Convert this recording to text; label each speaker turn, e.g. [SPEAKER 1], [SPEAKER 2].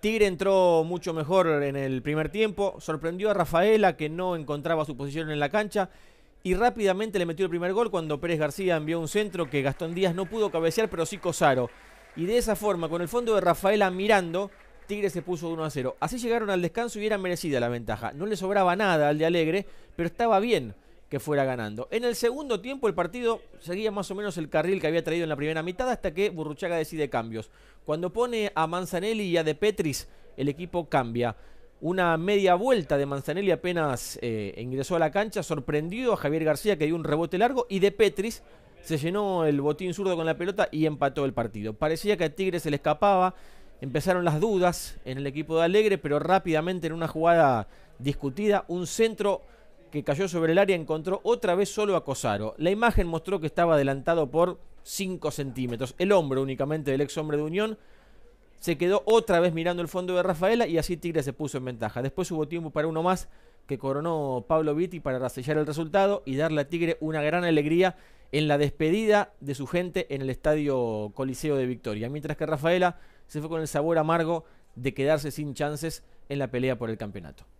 [SPEAKER 1] Tigre entró mucho mejor en el primer tiempo, sorprendió a Rafaela que no encontraba su posición en la cancha y rápidamente le metió el primer gol cuando Pérez García envió un centro que Gastón Díaz no pudo cabecear pero sí Cosaro. Y de esa forma, con el fondo de Rafaela mirando, Tigre se puso 1 a 0. Así llegaron al descanso y era merecida la ventaja. No le sobraba nada al de Alegre, pero estaba bien que fuera ganando. En el segundo tiempo el partido seguía más o menos el carril que había traído en la primera mitad hasta que Burruchaga decide cambios. Cuando pone a Manzanelli y a De Petris, el equipo cambia. Una media vuelta de Manzanelli apenas eh, ingresó a la cancha, sorprendido a Javier García que dio un rebote largo y De Petris se llenó el botín zurdo con la pelota y empató el partido. Parecía que a Tigre se le escapaba, empezaron las dudas en el equipo de Alegre, pero rápidamente en una jugada discutida, un centro que cayó sobre el área encontró otra vez solo a Cosaro. La imagen mostró que estaba adelantado por 5 centímetros. El hombro únicamente del ex hombre de Unión se quedó otra vez mirando el fondo de Rafaela y así Tigre se puso en ventaja. Después hubo tiempo para uno más que coronó Pablo Vitti para sellar el resultado y darle a Tigre una gran alegría en la despedida de su gente en el estadio Coliseo de Victoria. Mientras que Rafaela se fue con el sabor amargo de quedarse sin chances en la pelea por el campeonato.